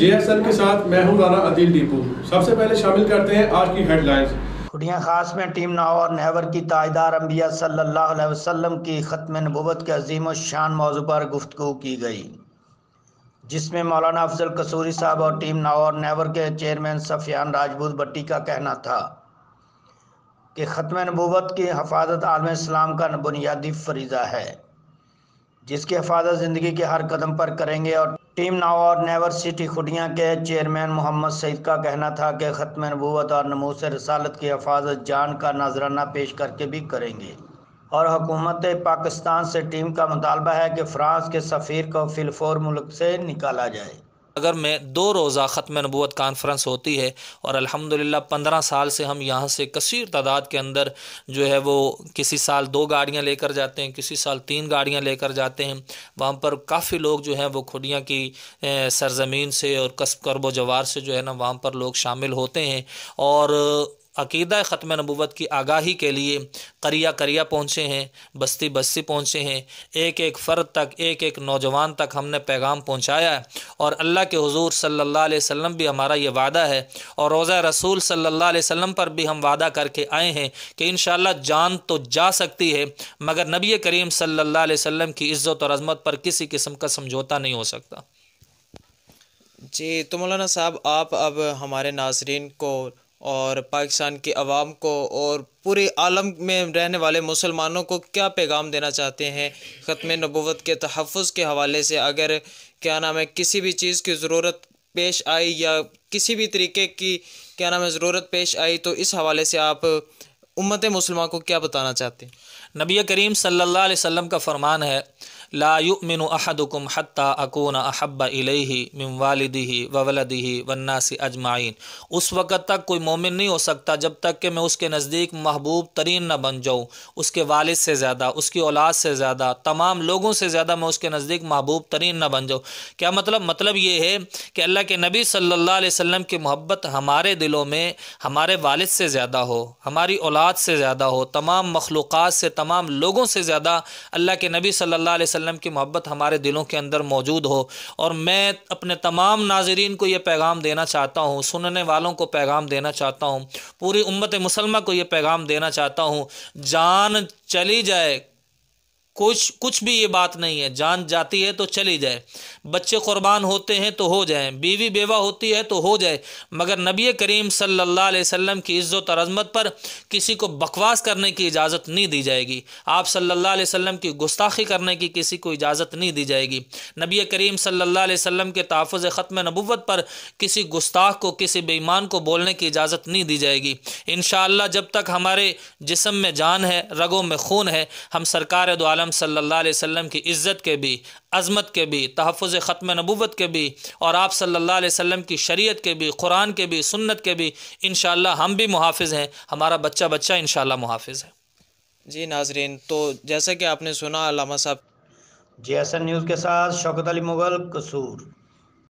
JSL के साथ मैं हूं राणा अदिल डीपू सबसे पहले शामिल करते हैं आज की हेडलाइंस खुटियाँ खास में टीम नाव और नेवर की ताजदार अम्बिया सल्लल्लाहु अलैहि वसल्लम की ख़त्म नबूवत के अजीम और शान मौजू पर गुफ्तु की गई जिसमें मौलाना अफजल कसूरी साहब और टीम नाव और नेवर के चेयरमैन सफियान राजपूत भट्टी का कहना था कि ख़त्म नबूवत की हफाजत आलम इस्लाम का बुनियादी फरीज़ा है जिसकी हफाजत ज़िंदगी के हर कदम पर करेंगे और टीम नाव और नेवर सिटी खुडिया के चेयरमैन मोहम्मद सईद का कहना था कि ख़त्म नबूत और नमूस रसालत की हफाजत जान का नजराना पेश करके भी करेंगे और हुकूमत पाकिस्तान से टीम का मुतालबा है कि फ्रांस के सफ़ीर को फिलफोर मुल्क से निकाला जाए श्रीनगर में दो रोज़ा ख़त्म नबूत कॉन्फ्रेंस होती है और अल्हम्दुलिल्लाह पंद्रह साल से हम यहाँ से कसर तादाद के अंदर जो है वो किसी साल दो गाड़ियाँ लेकर जाते हैं किसी साल तीन गाड़ियाँ लेकर जाते हैं वहाँ पर काफ़ी लोग जो हैं वो खुडियाँ की सरजमीन से और कस्ब करबो जवार से जो है ना वहाँ पर लोग शामिल होते हैं और अकीदा ख़त्म नबूत की आगाही के लिए करिया करिया पहुँचे हैं बस्ती बस्ती पहुँचे हैं एक एक फ़र्द तक एक एक नौजवान तक हमने पैगाम पहुँचाया है और अल्लाह के हजूर सल्ला वम भी हमारा ये वादा है और रोज़ा रसूल सल्ला वम पर भी हम वादा करके आए हैं कि इन जान तो जा सकती है मगर नबी करीम सल्ला वम की इज़्ज़त और अजमत पर किसी किस्म का समझौता नहीं हो सकता जी तो मौलाना साहब आप अब हमारे नाजरन को और पाकिस्तान के अवाम को और पूरे आलम में रहने वाले मुसलमानों को क्या पैगाम देना चाहते हैं ख़त्म नबूत के तहफ़ के हवाले से अगर क्या नाम है किसी भी चीज़ की ज़रूरत पेश आई या किसी भी तरीके की क्या नाम है ज़रूरत पेश आई तो इस हवाले से आप उम्मत मुसलमान को क्या बताना चाहते हैं नबी करीम सल्ला वसम का फरमान है लायुमिन अहदुकुम हत्ता अकून अहब इलेही मिम वालदी व वलदी वन्नासी अजमाइन उस वक़्त तक कोई मोमिन नहीं हो सकता जब तक कि मैं उसके नज़दीक महबूब तरीन न बन जाऊँ उसके वालद से ज़्यादा उसकी औलाद से ज़्यादा तमाम लोगों से ज़्यादा मैं उसके नज़दीक महबूब तरीन न बन जाऊँ क्या मतलब मतलब ये है कि अल्लाह के नबी सल्ला वसम की मोहब्बत हमारे दिलों में हमारे वालद से ज़्यादा हो हमारी औलाद से ज़्यादा हो तमाम मखलूक़ात से तमाम लोगों से ज़्यादा अल्लाह के नबी सल्ला वसम वसल्लम की मोहब्बत हमारे दिलों के अंदर मौजूद हो और मैं अपने तमाम नाजरीन को यह पैगाम देना चाहता हूँ सुनने वालों को पैगाम देना चाहता हूँ पूरी उम्मत मुसलमा को यह पैगाम देना चाहता हूँ जान चली जाए कुछ कुछ भी ये बात नहीं है जान जाती है तो चली जाए बच्चे कुर्बान होते हैं तो हो जाए बीवी बेवा होती है तो हो जाए मगर नबी करीम सल्लल्लाहु अलैहि वसल्लम की इज़्ज़त और अजमत पर किसी को बकवास करने की इजाज़त नहीं दी जाएगी आप सल्लल्लाहु अलैहि वसल्लम की गुस्ताखी करने की किसी को इजाज़त नहीं दी जाएगी नबी करीम सल्लल्लाहु अलैहि वसल्लम के तहफ़ ख़त्म नबूवत पर किसी गुस्ताख को किसी बेईमान को बोलने की इजाज़त नहीं दी जाएगी इन जब तक हमारे जिसम में जान है रगों में खून है हम सरकार दो आलम आलम सल्ला वसम की इज़्ज़त के भी अज़मत के भी तहफ़ ख़त्म नबूत के भी और आप सल्ला वसम की शरीत के भी कुरान के भी सुन्नत के भी इन हम भी मुहाफ़ हैं हमारा बच्चा बच्चा इन मुहाफ़ है जी नाजरीन तो जैसे कि आपने सुना साहब जी एस एन न्यूज़ के साथ शौकत अली मुग़ल कसूर